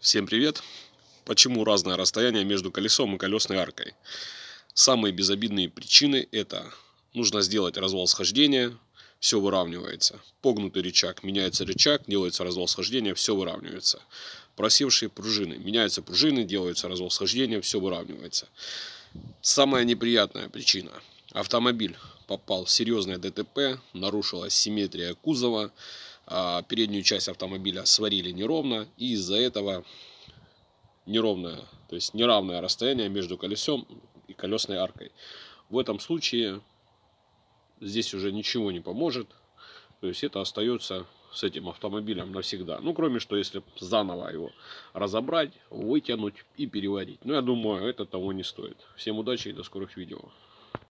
Всем привет! Почему разное расстояние между колесом и колесной аркой? Самые безобидные причины это нужно сделать развал схождения, все выравнивается. Погнутый рычаг, меняется рычаг, делается развал схождения, все выравнивается. Просевшие пружины, меняются пружины, делается развал схождения, все выравнивается. Самая неприятная причина. Автомобиль попал в серьезное ДТП, нарушилась симметрия кузова, а, переднюю часть автомобиля сварили неровно, и из-за этого неровное, то есть неравное расстояние между колесом и колесной аркой. В этом случае здесь уже ничего не поможет, то есть это остается с этим автомобилем навсегда. Ну, кроме что, если заново его разобрать, вытянуть и переварить. Но ну, я думаю, это того не стоит. Всем удачи и до скорых видео.